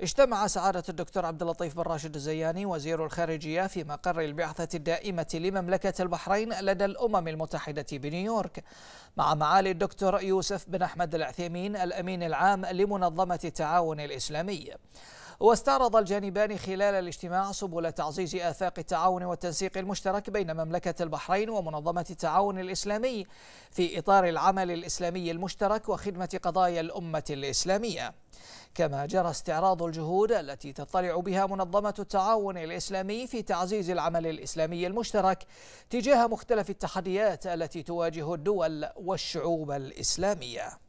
اجتمع سعادة الدكتور عبد اللطيف بن راشد الزياني وزير الخارجية في مقر البعثة الدائمة لمملكة البحرين لدى الأمم المتحدة بنيويورك مع معالي الدكتور يوسف بن أحمد العثيمين الأمين العام لمنظمة التعاون الإسلامي واستعرض الجانبان خلال الاجتماع سبل تعزيز آفاق التعاون والتنسيق المشترك بين مملكة البحرين ومنظمة التعاون الإسلامي في إطار العمل الإسلامي المشترك وخدمة قضايا الأمة الإسلامية كما جرى استعراض الجهود التي تطلع بها منظمة التعاون الإسلامي في تعزيز العمل الإسلامي المشترك تجاه مختلف التحديات التي تواجه الدول والشعوب الإسلامية